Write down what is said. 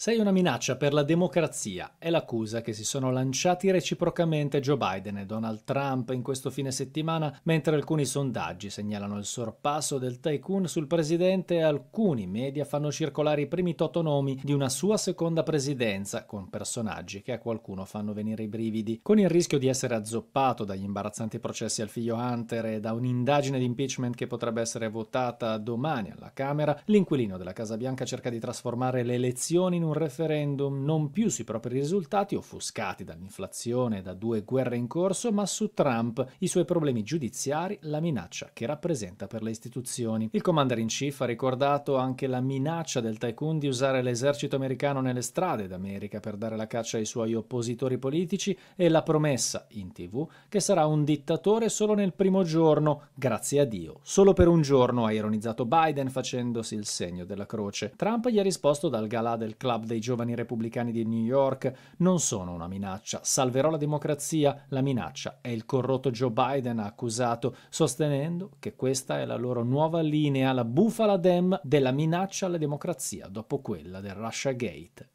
Sei una minaccia per la democrazia, è l'accusa che si sono lanciati reciprocamente Joe Biden e Donald Trump in questo fine settimana, mentre alcuni sondaggi segnalano il sorpasso del tycoon sul presidente e alcuni media fanno circolare i primi toto nomi di una sua seconda presidenza, con personaggi che a qualcuno fanno venire i brividi, con il rischio di essere azzoppato dagli imbarazzanti processi al figlio Hunter e da un'indagine di impeachment che potrebbe essere votata domani alla Camera, l'inquilino della Casa Bianca cerca di trasformare le elezioni in un referendum non più sui propri risultati offuscati dall'inflazione e da due guerre in corso, ma su Trump, i suoi problemi giudiziari, la minaccia che rappresenta per le istituzioni. Il commander in chief ha ricordato anche la minaccia del tycoon di usare l'esercito americano nelle strade d'America per dare la caccia ai suoi oppositori politici e la promessa in tv che sarà un dittatore solo nel primo giorno, grazie a Dio. Solo per un giorno ha ironizzato Biden facendosi il segno della croce. Trump gli ha risposto dal galà del club club dei giovani repubblicani di New York non sono una minaccia. Salverò la democrazia, la minaccia è il corrotto Joe Biden, ha accusato, sostenendo che questa è la loro nuova linea, la bufala dem della minaccia alla democrazia dopo quella del Russia Gate.